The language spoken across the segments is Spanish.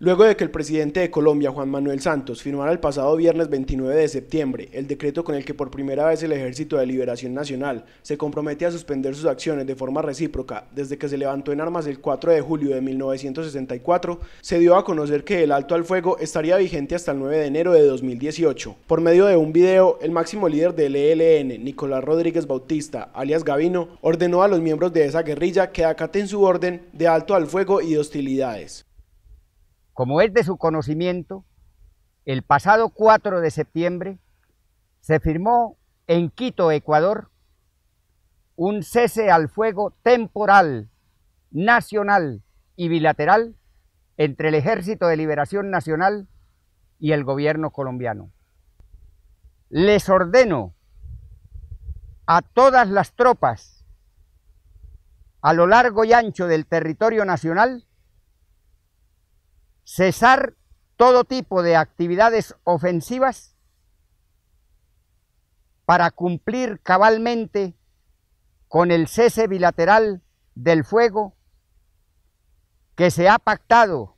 Luego de que el presidente de Colombia, Juan Manuel Santos, firmara el pasado viernes 29 de septiembre el decreto con el que por primera vez el Ejército de Liberación Nacional se compromete a suspender sus acciones de forma recíproca desde que se levantó en armas el 4 de julio de 1964, se dio a conocer que el alto al fuego estaría vigente hasta el 9 de enero de 2018. Por medio de un video, el máximo líder del ELN, Nicolás Rodríguez Bautista, alias Gavino, ordenó a los miembros de esa guerrilla que acaten su orden de alto al fuego y de hostilidades. Como es de su conocimiento, el pasado 4 de septiembre se firmó en Quito, Ecuador, un cese al fuego temporal, nacional y bilateral entre el Ejército de Liberación Nacional y el gobierno colombiano. Les ordeno a todas las tropas a lo largo y ancho del territorio nacional cesar todo tipo de actividades ofensivas para cumplir cabalmente con el cese bilateral del fuego que se ha pactado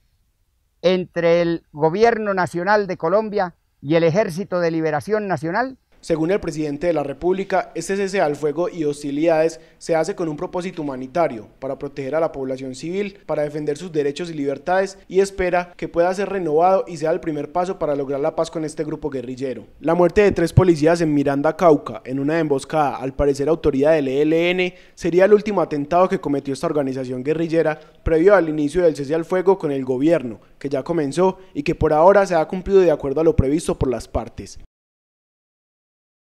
entre el Gobierno Nacional de Colombia y el Ejército de Liberación Nacional según el presidente de la República, este cese al fuego y hostilidades se hace con un propósito humanitario, para proteger a la población civil, para defender sus derechos y libertades y espera que pueda ser renovado y sea el primer paso para lograr la paz con este grupo guerrillero. La muerte de tres policías en Miranda, Cauca, en una emboscada, al parecer autoridad del ELN, sería el último atentado que cometió esta organización guerrillera previo al inicio del cese al fuego con el gobierno, que ya comenzó y que por ahora se ha cumplido de acuerdo a lo previsto por las partes.